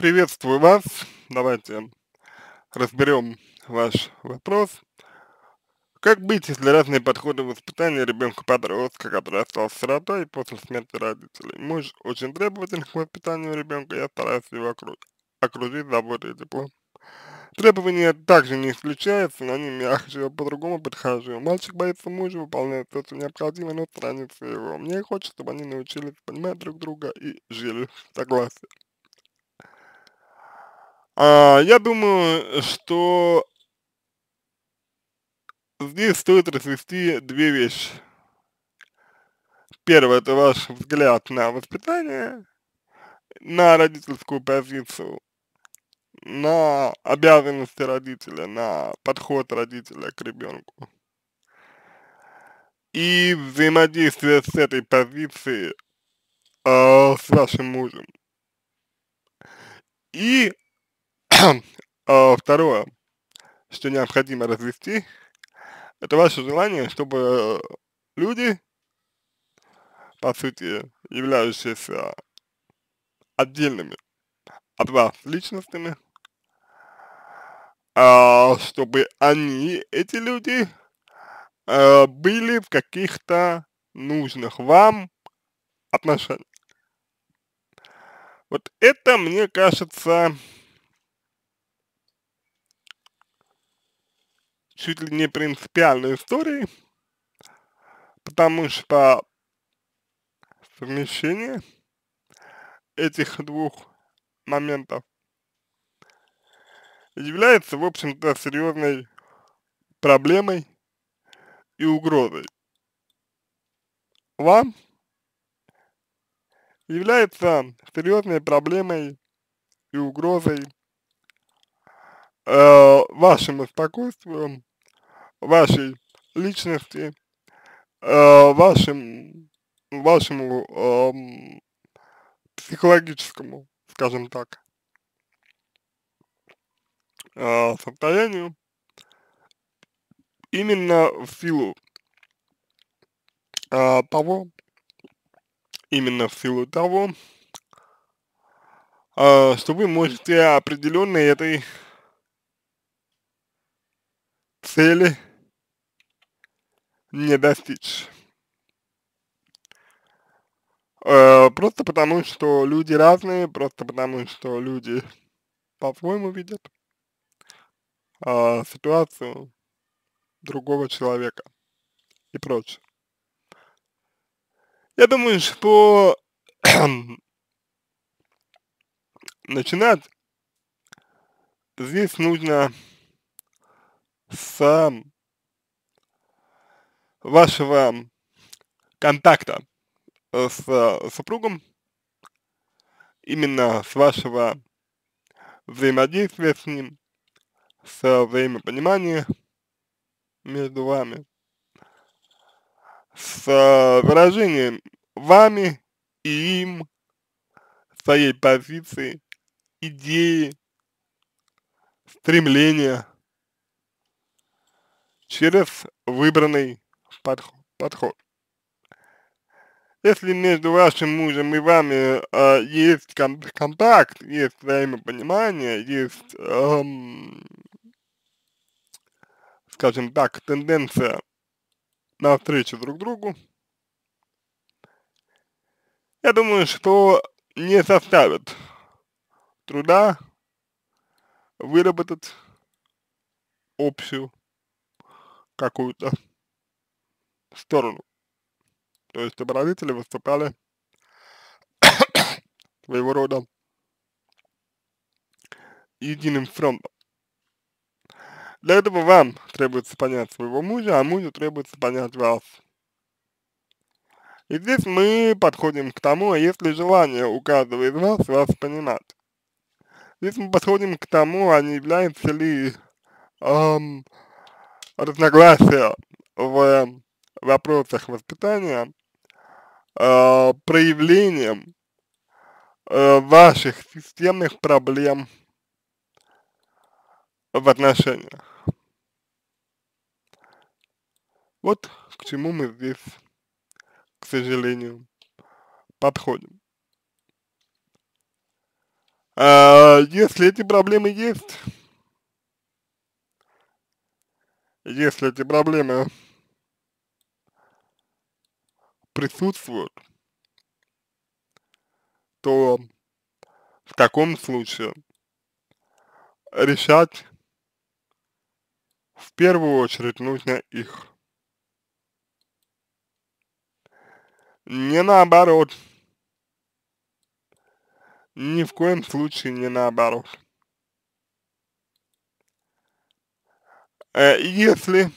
Приветствую вас. Давайте разберем ваш вопрос. Как быть, если разные подходы воспитания ребенка-подростка, который остался сиротой после смерти родителей? Муж очень требователь к воспитанию ребенка, я стараюсь его окружить, заботой и теплом. Требования также не исключаются, но они мягче, по-другому подхожу. Мальчик боится мужа, выполняет все, что необходимо, но страница его. Мне хочется, чтобы они научились понимать друг друга и жили в согласии. А, я думаю, что здесь стоит развести две вещи. Первое – это ваш взгляд на воспитание, на родительскую позицию, на обязанности родителя, на подход родителя к ребенку. И взаимодействие с этой позицией э, с вашим мужем. И А, второе, что необходимо развести, это ваше желание, чтобы э, люди, по сути, являющиеся отдельными от вас личностями, а, чтобы они, эти люди, э, были в каких-то нужных вам отношениях. Вот это, мне кажется, чуть ли не принципиальной историей, потому что совмещение этих двух моментов является, в общем-то, серьезной проблемой и угрозой. Вам является серьезной проблемой и угрозой э, вашему спокойствию вашей личности, э, вашим, вашему э, психологическому, скажем так, э, состоянию, именно в силу э, того, именно в силу того, э, что вы можете определенной этой цели не достичь. Э, просто потому, что люди разные, просто потому, что люди по-своему видят э, ситуацию другого человека и прочее. Я думаю, что начинать здесь нужно с вашего контакта с э, супругом, именно с вашего взаимодействия с ним, с взаимопонимания между вами, с э, выражением вами и им своей позиции, идеи, стремления через выбранный подход. подход. Если между вашим мужем и вами э, есть кон контакт, есть взаимопонимание, есть, эм, скажем так, тенденция на встречу друг другу, я думаю, что не составит труда выработать общую какую-то сторону. То есть оборонители выступали своего рода единым фронтом. Для этого вам требуется понять своего мужа, а мужу требуется понять вас. И здесь мы подходим к тому, а если желание у каждого из вас вас понимать. Здесь мы подходим к тому, а не является ли эм, разногласие в вопросах воспитания а, э, проявлением ваших системных проблем в отношениях. Вот к чему мы здесь, к сожалению, подходим. А, если эти проблемы есть, если эти проблемы присутствуют, то в таком случае решать в первую очередь нужно их. Не наоборот. Ни в коем случае не наоборот. Э, если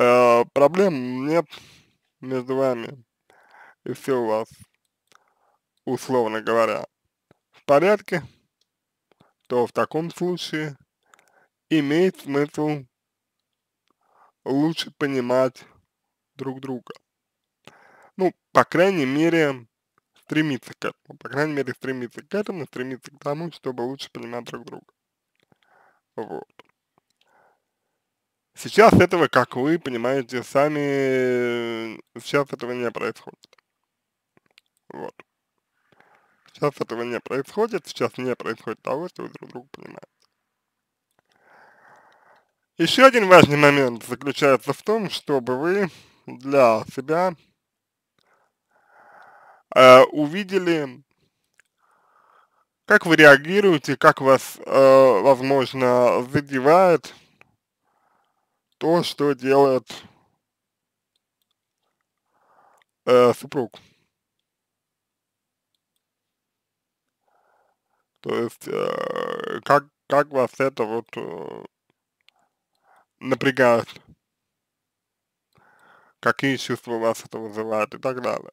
Э, проблем нет между вами, и все у вас, условно говоря, в порядке, то в таком случае имеет смысл лучше понимать друг друга. Ну, по крайней мере, стремиться к этому. По крайней мере, стремиться к этому, стремиться к тому, чтобы лучше понимать друг друга. Вот. Сейчас этого, как вы понимаете сами, э, сейчас этого не происходит. Вот. Сейчас этого не происходит, сейчас не происходит того, что вы друг друга понимаете. Еще один важный момент заключается в том, чтобы вы для себя э, увидели, как вы реагируете, как вас, э, возможно, задевает то, что делает э, супруг. То есть, э, как, как вас это вот э, напрягает? Какие чувства у вас это вызывает и так далее?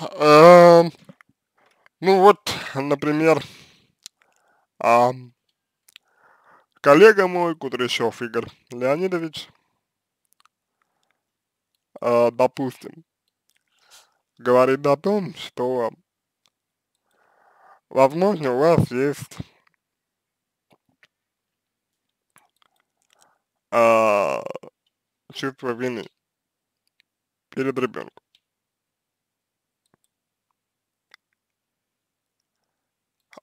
Э, ну вот, например, э, коллега мой, Кудрящев Игорь Леонидович, э, допустим, говорит о том, что возможно у вас есть э, чувство вины перед ребенком.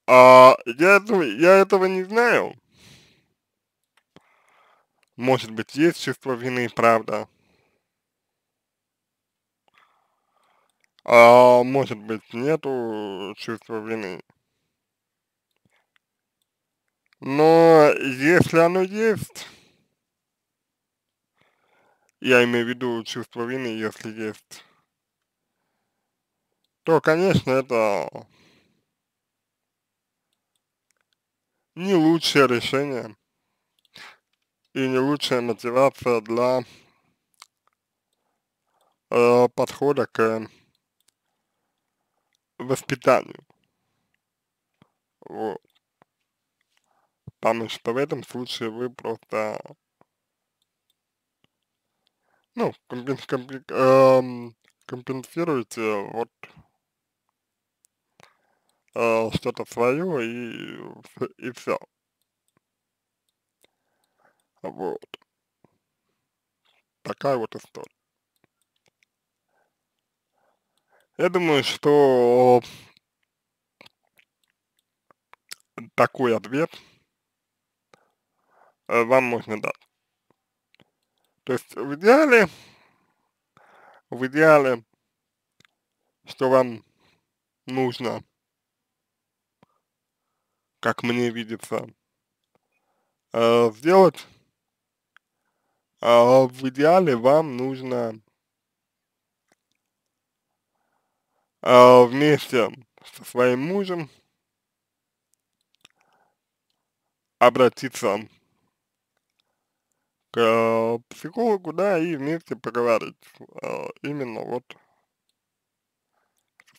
А, я, этого, я этого не знаю, может быть, есть чувство вины, правда. А может быть, нету чувства вины. Но если оно есть, я имею в виду чувство вины, если есть, то, конечно, это не лучшее решение и не лучшая мотивация для э, подхода к воспитанию. Вот. Потому что в этом случае вы просто, ну, компенс, компенс, э, эм, компенсируете вот э, что-то свое и, и все. Вот. Такая вот история. Я думаю, что такой ответ э, вам можно дать. То есть в идеале, в идеале, что вам нужно, как мне видится, э, сделать, а, в идеале вам нужно а, вместе со своим мужем обратиться к э, психологу, да, и вместе поговорить а, именно вот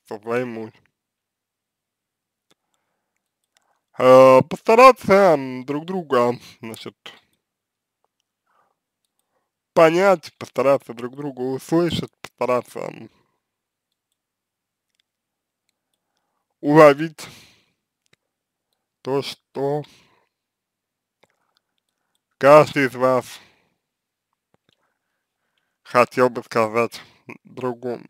со своим мужем. Постараться друг друга, значит, понять, постараться друг друга услышать, постараться уловить то, что каждый из вас хотел бы сказать другому.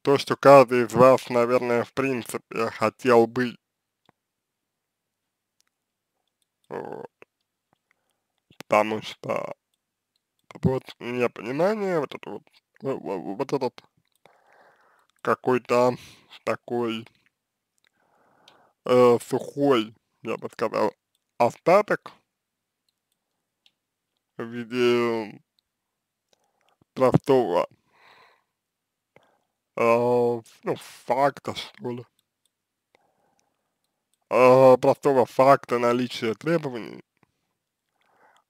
То, что каждый из вас, наверное, в принципе хотел бы вот потому что вот непонимание, вот это вот, вот этот какой-то такой э, сухой, я бы сказал, остаток в виде простого э, ну, факта, что ли, э, простого факта наличия требований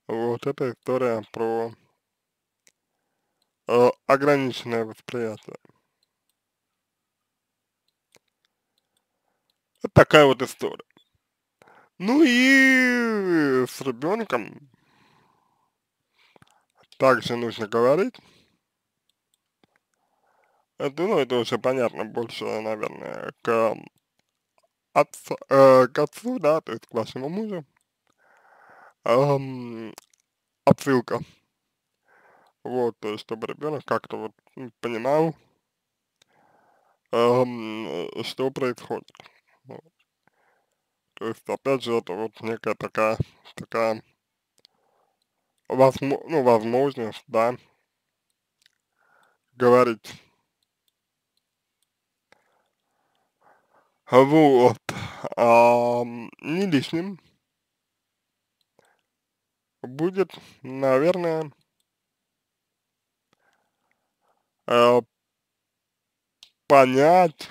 вот эта история про э, ограниченное восприятие. Вот такая вот история. Ну и с ребенком также нужно говорить. Это, ну, это уже понятно больше, наверное, к, отцу, э, к отцу, да, то есть к вашему мужу эм, отсылка. Вот, то есть, чтобы ребенок как-то вот понимал, эм, что происходит. Вот. То есть, опять же, это вот некая такая, такая возможно, ну, возможность, да, говорить. Вот. А, не лишним будет, наверное, э, понять,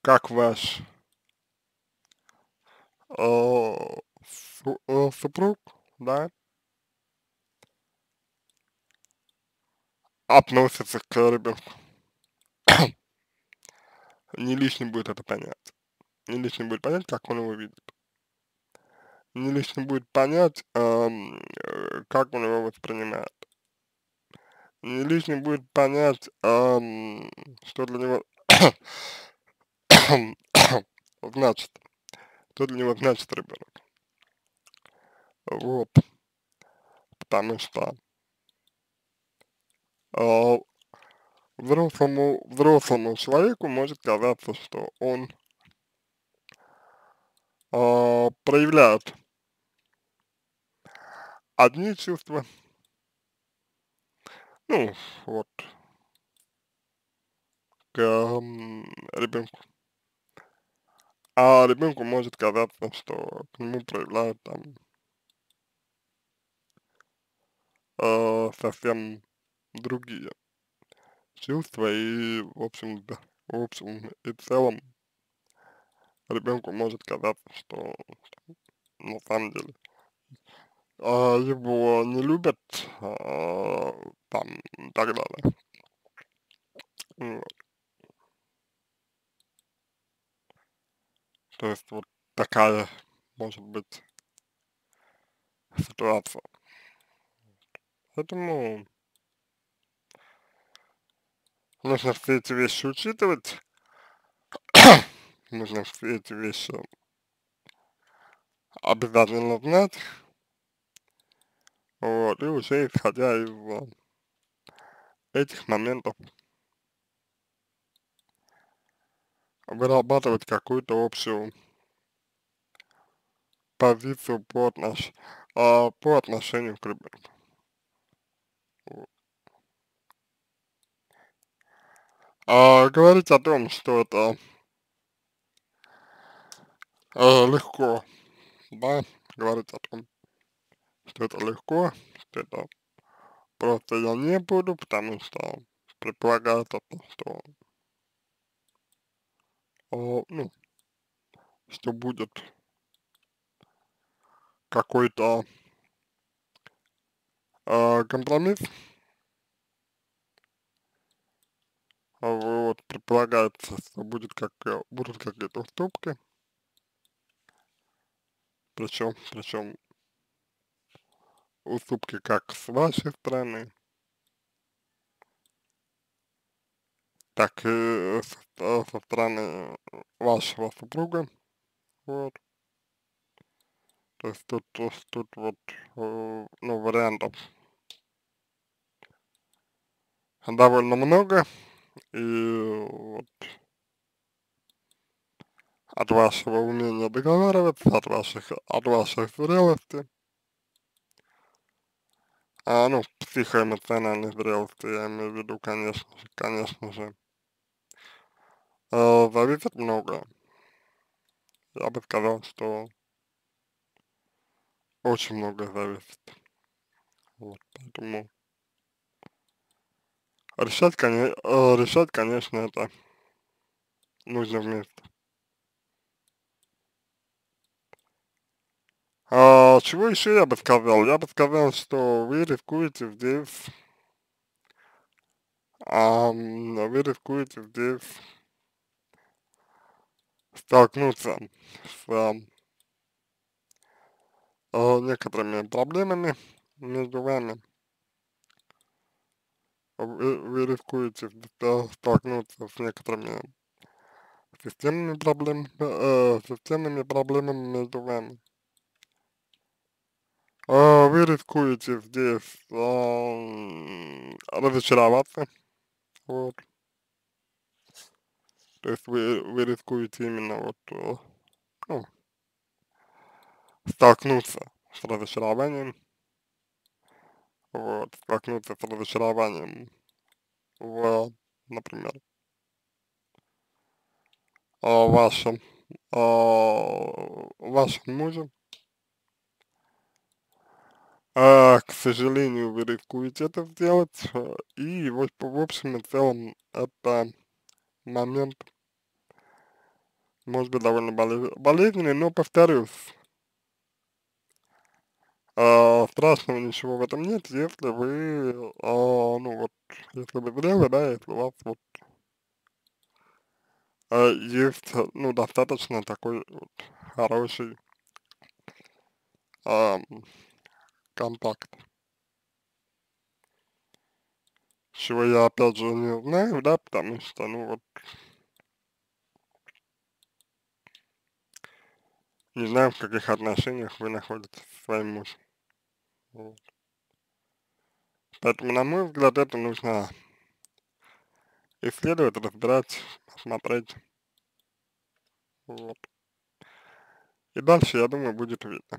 как ваш э, су, э, супруг, да, относится к ребенку. Не лишним будет это понять. Не лишним будет понять, как он его видит не лично будет понять, э, как он его воспринимает. Не лично будет понять, э, что для него значит, что для него значит ребенок. Вот. Потому что э, взрослому, взрослому человеку может казаться, что он а, проявляет одни чувства. Ну, вот, к э, ребенку. А ребенку может казаться, что к нему проявляют там э, совсем другие чувства и в общем, да, в общем и целом ребенку может казаться, что ну, на самом деле а, его не любят, а, там, и так далее. Вот. То есть вот такая может быть ситуация. Поэтому нужно все эти вещи учитывать, нужно все эти вещи обязательно знать. Вот, и уже исходя из э, этих моментов вырабатывать какую-то общую позицию по, отнош, а, по отношению к ребенку. А, говорить о том, что это а, легко, да, говорить о том, что это легко, что это просто я не буду, потому что предполагается, что о, э, ну, что будет какой-то э, компромисс. А вот, предполагается, что будет как, э, будут какие-то уступки. Причем, причем уступки как с вашей стороны, так и э, со, э, со стороны вашего супруга, вот. То есть тут, тут, тут вот, э, ну, вариантов довольно много, и вот от вашего умения договариваться, от ваших, от вашей зрелости, а, ну, в психоэмоциональной зрелости, я имею в виду, конечно же, конечно же. Э, зависит много. Я бы сказал, что очень много зависит. Вот, поэтому решать, конечно, решать, конечно, это нужно вместе. А, чего еще я бы сказал? Я бы сказал, что вы рискуете здесь, а, вы рискуете здесь столкнуться с а, некоторыми проблемами между вами. Вы, вы рискуете да, столкнуться с некоторыми системными, проблем, э, системными проблемами между вами. А, вы рискуете здесь а, разочароваться, вот. То есть вы, вы рискуете именно вот, э, ну, столкнуться с разочарованием, вот, столкнуться с разочарованием в, например, вашем, вашем муже, а, к сожалению, вы рискуете это сделать, и вот в общем и целом это момент может быть довольно болезненный, но повторюсь, а, страшного ничего в этом нет, если вы, а, ну вот, если вы зрелы, да, если у вас вот а, есть, ну, достаточно такой вот хороший а, компактно. Чего я опять же не знаю, да, потому что, ну вот, не знаю, в каких отношениях вы находитесь со своим мужем. Вот. Поэтому, на мой взгляд, это нужно исследовать, разбирать, смотреть. Вот. И дальше, я думаю, будет видно,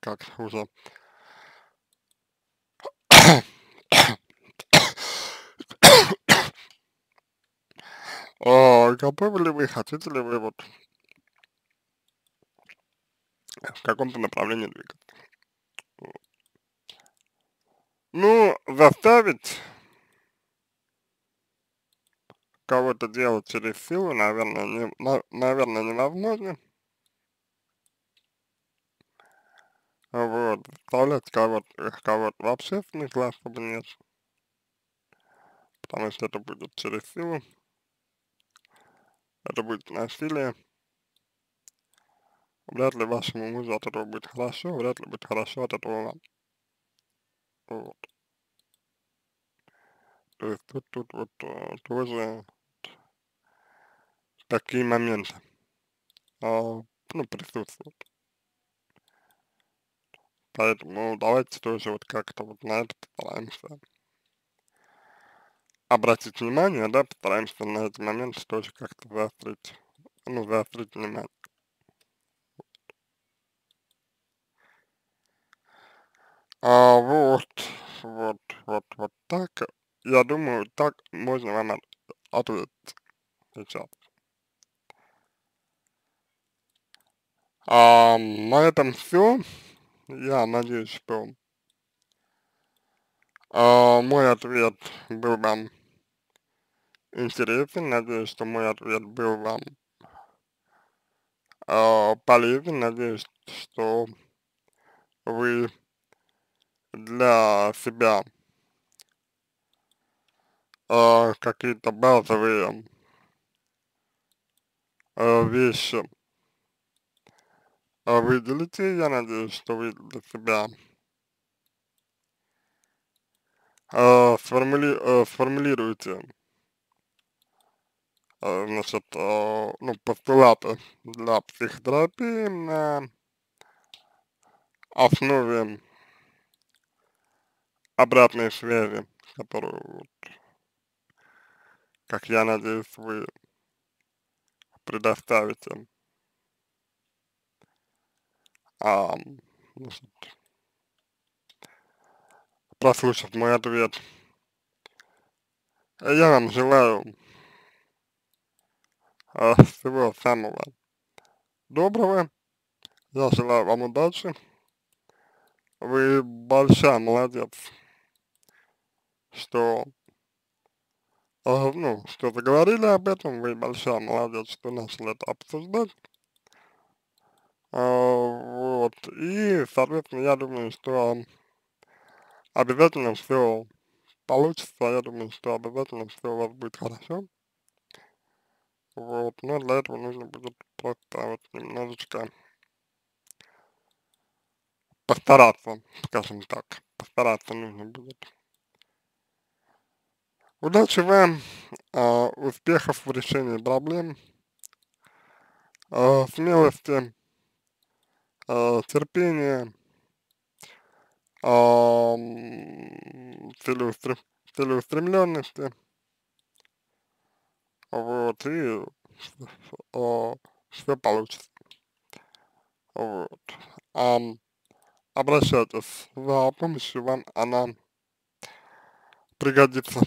как уже готовы ли вы, хотите ли вы вот в каком-то направлении двигаться. Ну, заставить кого-то делать через силу, наверное, не, на, наверное, невозможно. вот, вставлять кого-то, э, кого-то в общественный класс, чтобы нет, потому что это будет через силу, это будет насилие, вряд ли вашему мужу от этого будет хорошо, вряд ли будет хорошо от этого вам. Вот. То есть тут, тут вот э, тоже такие моменты, а, ну, присутствуют. Поэтому ну давайте тоже вот как-то вот на это постараемся обратить внимание, да, постараемся на эти моменты тоже как-то заострить, ну, заострить внимание. А, вот, вот, вот, вот так. Я думаю, так можно вам ответить сейчас. А, на этом все. Я надеюсь, что э, мой ответ был вам интересен. Надеюсь, что мой ответ был вам э, полезен. Надеюсь, что вы для себя э, какие-то базовые э, вещи а выделите. Я надеюсь, что вы для себя э, сформули, э, сформулируете э, значит, э, ну, постулаты для психотерапии на основе обратной связи, которую, как я надеюсь, вы предоставите а, ну, прослушав мой ответ. Я вам желаю а, всего самого доброго. Я желаю вам удачи. Вы большая молодец, что, а, ну, что заговорили об этом. Вы большая молодец, что начали это обсуждать. Вот. И, соответственно, я думаю, что обязательно все получится, я думаю, что обязательно все у вас будет хорошо. Вот, но для этого нужно будет просто вот немножечко постараться, скажем так, постараться нужно будет. Удачи вам, э, успехов в решении проблем, э, смелости. Э, терпение, э, целеустрем, целеустремленности, вот, и все получится. Вот. обращайтесь за помощью, вам она пригодится.